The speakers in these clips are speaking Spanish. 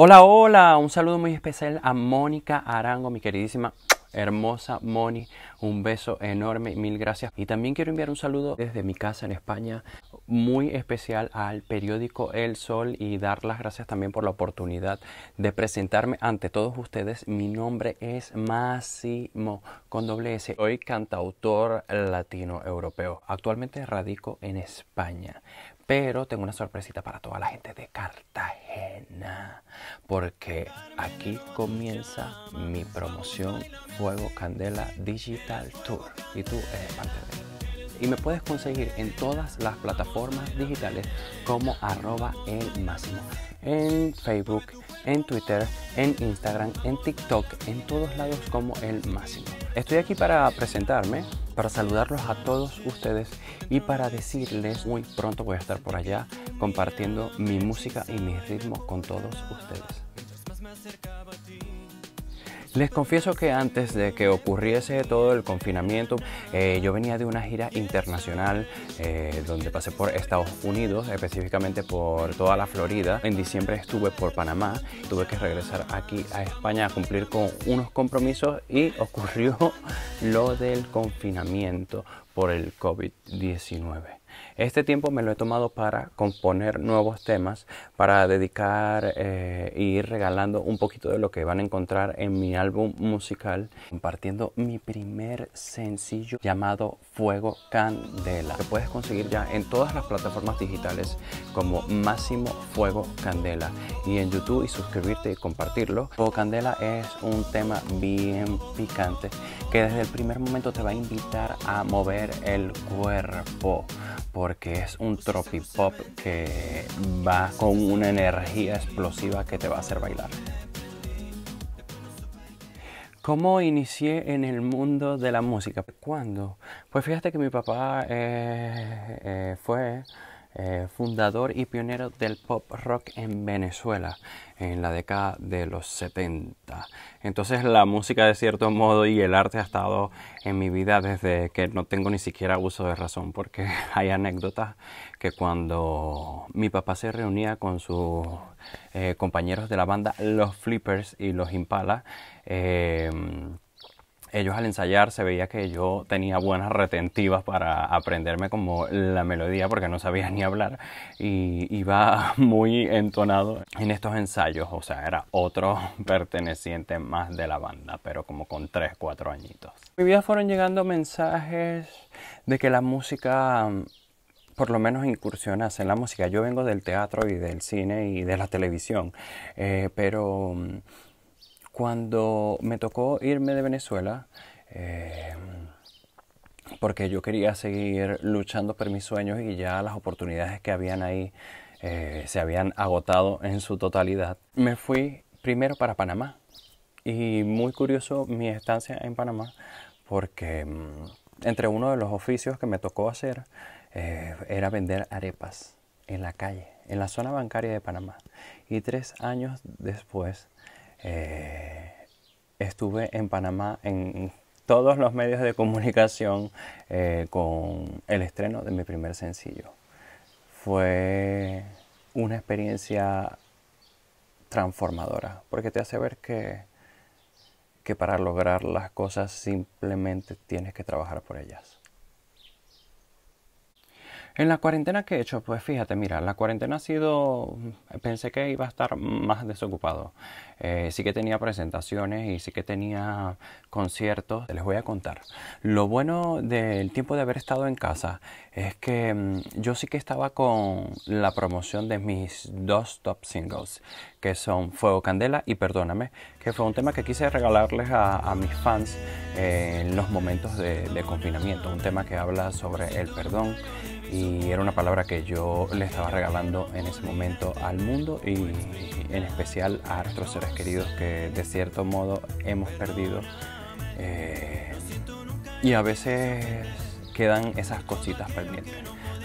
Hola, hola, un saludo muy especial a Mónica Arango, mi queridísima hermosa Moni. Un beso enorme, mil gracias. Y también quiero enviar un saludo desde mi casa en España, muy especial al periódico El Sol y dar las gracias también por la oportunidad de presentarme ante todos ustedes. Mi nombre es Máximo con doble S. Soy cantautor latino-europeo. Actualmente radico en España, pero tengo una sorpresita para toda la gente de Cartagena porque aquí comienza mi promoción Fuego Candela Digital Tour y tú eres parte de mí. y me puedes conseguir en todas las plataformas digitales como arroba el en Facebook, en Twitter, en Instagram, en TikTok, en todos lados como el máximo. Estoy aquí para presentarme, para saludarlos a todos ustedes y para decirles muy pronto voy a estar por allá compartiendo mi música y mis ritmos con todos ustedes. Les confieso que antes de que ocurriese todo el confinamiento, eh, yo venía de una gira internacional eh, donde pasé por Estados Unidos, específicamente por toda la Florida. En diciembre estuve por Panamá, tuve que regresar aquí a España a cumplir con unos compromisos y ocurrió lo del confinamiento por el COVID-19. Este tiempo me lo he tomado para componer nuevos temas, para dedicar e ir regalando un poquito de lo que van a encontrar en mi álbum musical, compartiendo mi primer sencillo llamado Fuego Candela, que puedes conseguir ya en todas las plataformas digitales como Máximo Fuego Candela y en YouTube y suscribirte y compartirlo. Fuego Candela es un tema bien picante que desde el primer momento te va a invitar a mover el cuerpo porque es un tropipop que va con una energía explosiva que te va a hacer bailar. ¿Cómo inicié en el mundo de la música? ¿Cuándo? Pues fíjate que mi papá eh, eh, fue eh, fundador y pionero del pop rock en Venezuela en la década de los 70. Entonces la música de cierto modo y el arte ha estado en mi vida desde que no tengo ni siquiera uso de razón porque hay anécdotas que cuando mi papá se reunía con sus eh, compañeros de la banda Los Flippers y Los Impala, eh, ellos al ensayar se veía que yo tenía buenas retentivas para aprenderme como la melodía porque no sabía ni hablar y iba muy entonado en estos ensayos, o sea, era otro perteneciente más de la banda, pero como con 3, 4 añitos. En mi vida fueron llegando mensajes de que la música por lo menos incursionas en la música. Yo vengo del teatro y del cine y de la televisión, eh, pero cuando me tocó irme de Venezuela, eh, porque yo quería seguir luchando por mis sueños y ya las oportunidades que habían ahí eh, se habían agotado en su totalidad, me fui primero para Panamá. Y muy curioso mi estancia en Panamá, porque mm, entre uno de los oficios que me tocó hacer eh, era vender arepas en la calle, en la zona bancaria de Panamá. Y tres años después eh, estuve en Panamá en todos los medios de comunicación eh, con el estreno de mi primer sencillo. Fue una experiencia transformadora, porque te hace ver que, que para lograr las cosas simplemente tienes que trabajar por ellas. En la cuarentena que he hecho, pues fíjate, mira, la cuarentena ha sido, pensé que iba a estar más desocupado. Eh, sí que tenía presentaciones y sí que tenía conciertos. Les voy a contar. Lo bueno del tiempo de haber estado en casa es que mm, yo sí que estaba con la promoción de mis dos top singles, que son Fuego Candela y Perdóname, que fue un tema que quise regalarles a, mis fans eh, en los momentos de confinamiento. Un tema que habla sobre el perdón y era una palabra que yo le estaba regalando en ese momento al mundo y en especial a nuestros seres queridos que de cierto modo hemos perdido eh, y a veces quedan esas cositas pendientes.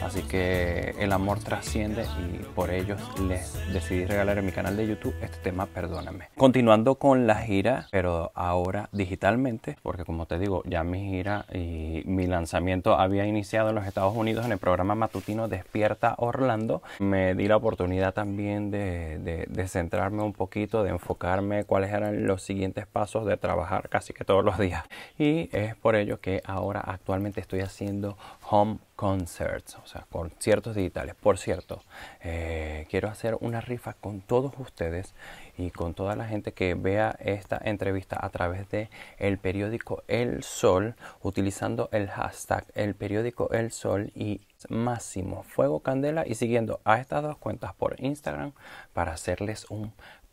Así que el amor trasciende y por ellos les decidí regalar en mi canal de YouTube este tema Perdóname. Continuando con la gira, pero ahora digitalmente, porque como te digo, ya mi gira y mi lanzamiento había iniciado en los Estados Unidos en el programa matutino Despierta Orlando. Me di la oportunidad también de, centrarme un poquito, de enfocarme cuáles eran los siguientes pasos de trabajar casi que todos los días. Y es por ello que ahora actualmente estoy haciendo home Concerts, o sea, conciertos digitales. Por cierto, eh, quiero hacer una rifa con todos ustedes y con toda la gente que vea esta entrevista a través de el periódico El Sol, utilizando el hashtag el periódico El Sol y máximo fuego candela y siguiendo a estas dos cuentas por Instagram para hacerles un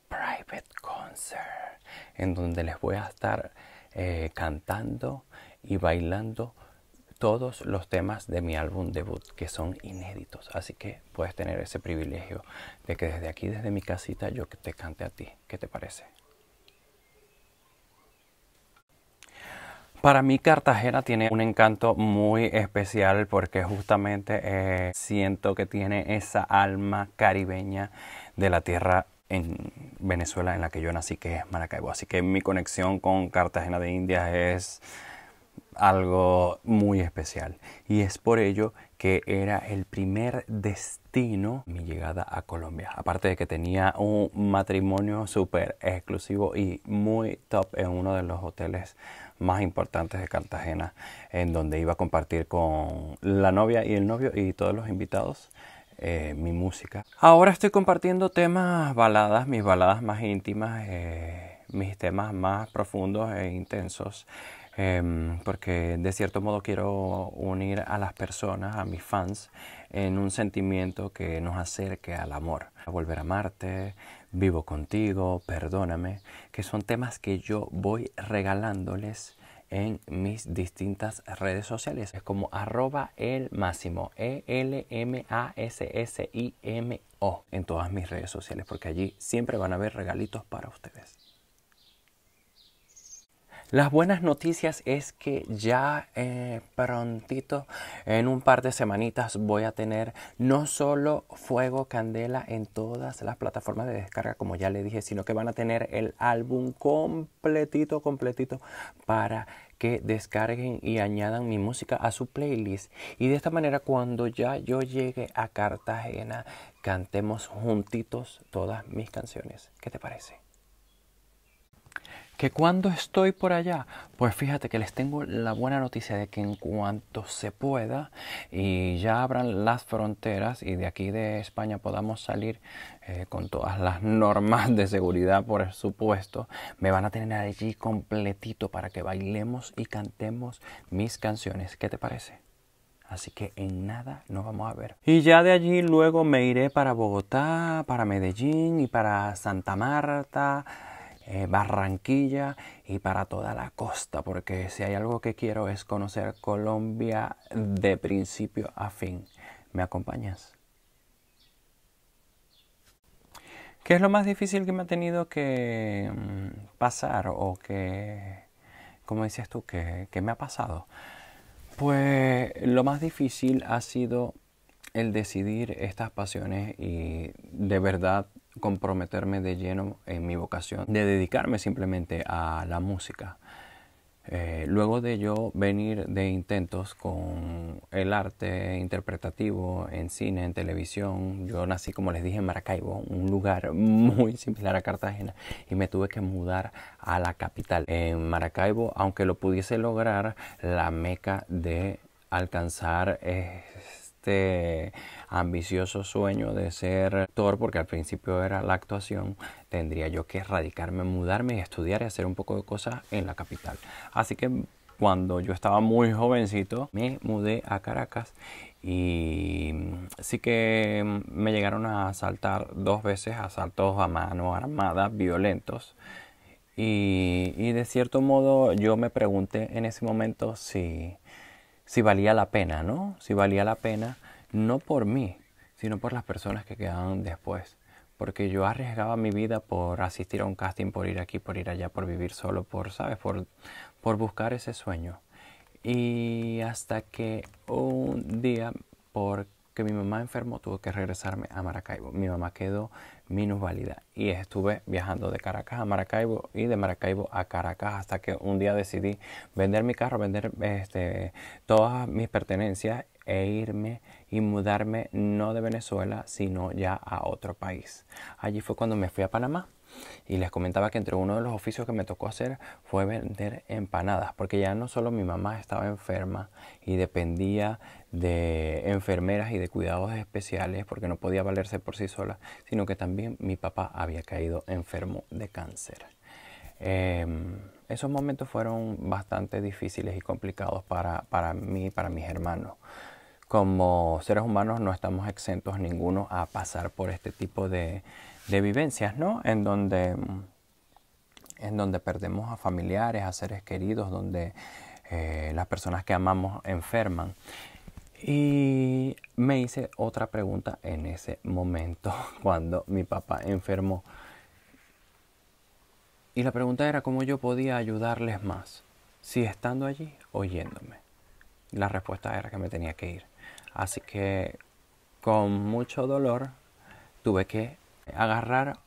private concert en donde les voy a estar eh, cantando y bailando todos los temas de mi álbum debut que son inéditos. Así que puedes tener ese privilegio de que desde aquí, desde mi casita, yo te cante a ti. ¿Qué te parece? Para mí Cartagena tiene un encanto muy especial porque justamente eh, siento que tiene esa alma caribeña de la tierra en Venezuela en la que yo nací, que es Maracaibo. Así que mi conexión con Cartagena de Indias es algo muy especial. Y es por ello que era el primer destino mi llegada a Colombia. Aparte de que tenía un matrimonio súper exclusivo y muy top en uno de los hoteles más importantes de Cartagena, en donde iba a compartir con la novia y el novio y todos los invitados. Eh, mi música. Ahora estoy compartiendo temas baladas, mis baladas más íntimas, eh, mis temas más profundos e intensos. Em, porque de cierto modo quiero unir a las personas, a mis fans, en un sentimiento que nos acerque al amor. A volver a amarte, vivo contigo, perdóname, que son temas que yo voy regalándoles en mis distintas redes sociales. Es como arroba el máximo, E-L-M-A-S-S-I-M-O, en todas mis redes sociales, porque allí siempre van a haber regalitos para ustedes. Las buenas noticias es que ya eh, prontito, en un par de semanitas, voy a tener no solo Fuego Candela en todas las plataformas de descarga, como ya le dije, sino que van a tener el álbum completito, completito para que descarguen y añadan mi música a su playlist. Y de esta manera, cuando ya yo llegue a Cartagena, cantemos juntitos todas mis canciones. ¿Qué te parece? ¿Que cuando estoy por allá? Pues fíjate que les tengo la buena noticia de que en cuanto se pueda y ya abran las fronteras y de aquí de España podamos salir eh, con todas las normas de seguridad, por supuesto, me van a tener allí completito para que bailemos y cantemos mis canciones. ¿Qué te parece? Así que en nada nos vamos a ver. Y ya de allí luego me iré para Bogotá, para Medellín y para Santa Marta eh, Barranquilla y para toda la costa, porque si hay algo que quiero es conocer Colombia de principio a fin. ¿Me acompañas? ¿Qué es lo más difícil que me ha tenido que mm, pasar o que, como dices tú, qué que me ha pasado? Pues lo más difícil ha sido el decidir estas pasiones y de verdad comprometerme de lleno en mi vocación, de dedicarme simplemente a la música. Eh, luego de yo venir de intentos con el arte interpretativo en cine, en televisión, yo nací, como les dije, en Maracaibo, un lugar muy similar a Cartagena, y me tuve que mudar a la capital. En Maracaibo, aunque lo pudiese lograr, la meca de alcanzar... es eh, este ambicioso sueño de ser actor, porque al principio era la actuación, tendría yo que radicarme, mudarme y estudiar y hacer un poco de cosas en la capital. Así que cuando yo estaba muy jovencito, me mudé a Caracas y sí que me llegaron a asaltar dos veces, asaltos a mano armada, violentos. y de cierto modo yo me pregunté en ese momento si si valía la pena, ¿no? Si valía la pena, no por mí, sino por las personas que quedaban después. Porque yo arriesgaba mi vida por asistir a un casting, por ir aquí, por ir allá, por vivir solo, por, ¿sabes? Por, por buscar ese sueño. Y hasta que un día, por mi mamá enfermo tuvo que regresarme a Maracaibo. Mi mamá quedó minusválida y estuve viajando de Caracas a Maracaibo y de Maracaibo a Caracas hasta que un día decidí vender mi carro, vender este, todas mis pertenencias e irme y mudarme no de Venezuela, sino ya a otro país. Allí fue cuando me fui a Panamá. Y les comentaba que entre uno de los oficios que me tocó hacer fue vender empanadas, porque ya no solo mi mamá estaba enferma y dependía de enfermeras y de cuidados especiales porque no podía valerse por sí sola, sino que también mi papá había caído enfermo de cáncer. Em, esos momentos fueron bastante difíciles y complicados para, para mí y para mis hermanos. Como seres humanos no estamos exentos ninguno a pasar por este tipo de, de vivencias, ¿no? En donde, en donde perdemos a familiares, a seres queridos, donde eh, las personas que amamos enferman. Y me hice otra pregunta en ese momento cuando mi papá enfermó. Y la pregunta era cómo yo podía ayudarles más, si estando allí oyéndome. La respuesta era que me tenía que ir. Así que con mucho dolor tuve que agarrar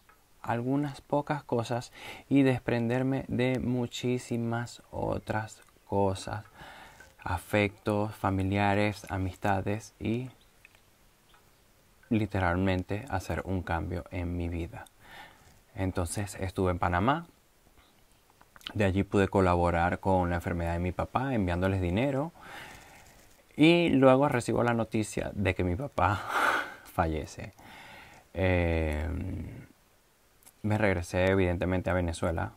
algunas pocas cosas y desprenderme de muchísimas otras cosas, afectos, familiares, amistades y literalmente hacer un cambio en mi vida. Entonces estuve en Panamá, de allí pude colaborar con la enfermedad de mi papá enviándoles dinero y luego recibo la noticia de que mi papá fallece. Em, me regresé evidentemente a Venezuela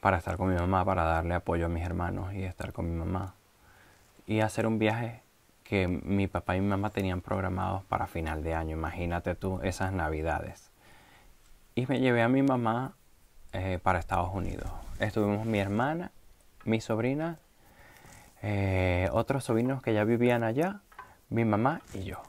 para estar con mi mamá, para darle apoyo a mis hermanos y estar con mi mamá. Y hacer un viaje que mi papá y mi mamá tenían programados para final de año, imagínate tú, esas navidades. Y me llevé a mi mamá eh, para Estados Unidos. Estuvimos mi hermana, mi sobrina, eh, otros sobrinos que ya vivían allá, mi mamá y yo.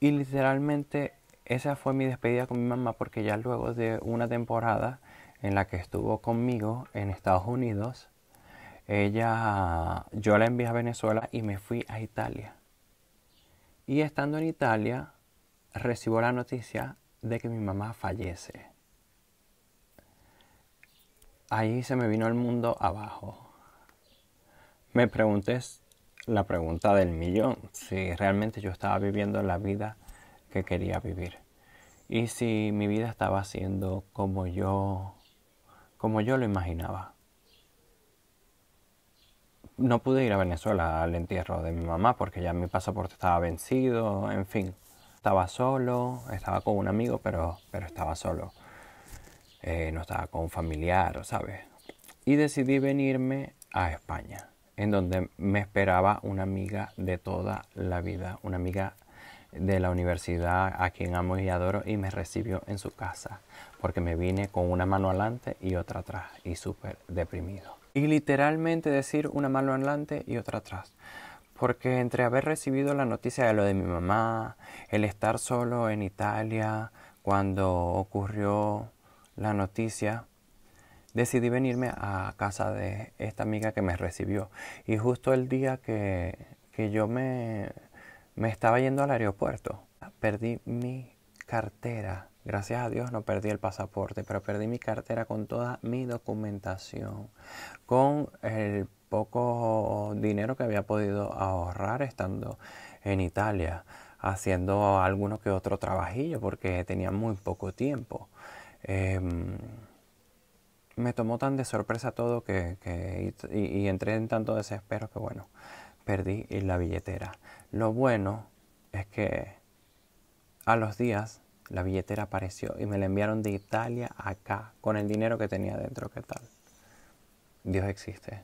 Y literalmente esa fue mi despedida con mi mamá porque ya luego de una temporada en la que estuvo conmigo en Estados Unidos, ella, yo la envié a Venezuela y me fui a Italia. Y estando en Italia, recibo la noticia de que mi mamá fallece. Ahí se me vino el mundo abajo. Me preguntes la pregunta del millón, si realmente yo estaba viviendo la vida que quería vivir y si mi vida estaba siendo como yo como yo lo imaginaba. No pude ir a Venezuela al entierro de mi mamá porque ya mi pasaporte estaba vencido, en fin. Estaba solo, estaba con un amigo, pero, pero estaba solo. Eh, no estaba con un familiar, ¿sabes? Y decidí venirme a España en donde me esperaba una amiga de toda la vida, una amiga de la universidad a quien amo y adoro y me recibió en su casa porque me vine con una mano adelante y otra atrás y súper deprimido. Y literalmente decir una mano adelante y otra atrás. Porque entre haber recibido la noticia de lo de mi mamá, el estar solo en Italia cuando ocurrió la noticia, decidí venirme a casa de esta amiga que me recibió. Y justo el día que, yo me, me estaba yendo al aeropuerto, perdí mi cartera. Gracias a Dios no perdí el pasaporte, pero perdí mi cartera con toda mi documentación, con el poco dinero que había podido ahorrar estando en Italia, haciendo alguno que otro trabajillo porque tenía muy poco tiempo. Em, me tomó tan de sorpresa todo que, y, y, entré en tanto desespero que bueno, perdí la billetera. Lo bueno es que a los días la billetera apareció y me la enviaron de Italia acá con el dinero que tenía dentro. ¿Qué tal? Dios existe.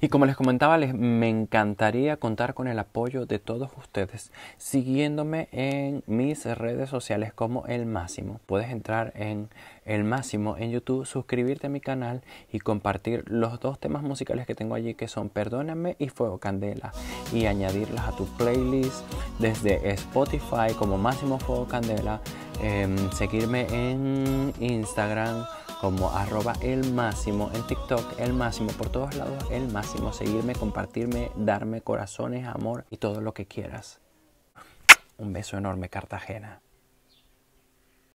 Y como les comentaba, les, me encantaría contar con el apoyo de todos ustedes siguiéndome en mis redes sociales como El Máximo. Puedes entrar en El Máximo en YouTube, suscribirte a mi canal y compartir los dos temas musicales que tengo allí que son Perdóname y Fuego Candela y añadirlas a tu playlist desde Spotify como Máximo Fuego Candela, em, seguirme en Instagram como arroba el máximo en TikTok, el máximo por todos lados, el máximo. Seguirme, compartirme, darme corazones, amor y todo lo que quieras. Un beso enorme, Cartagena.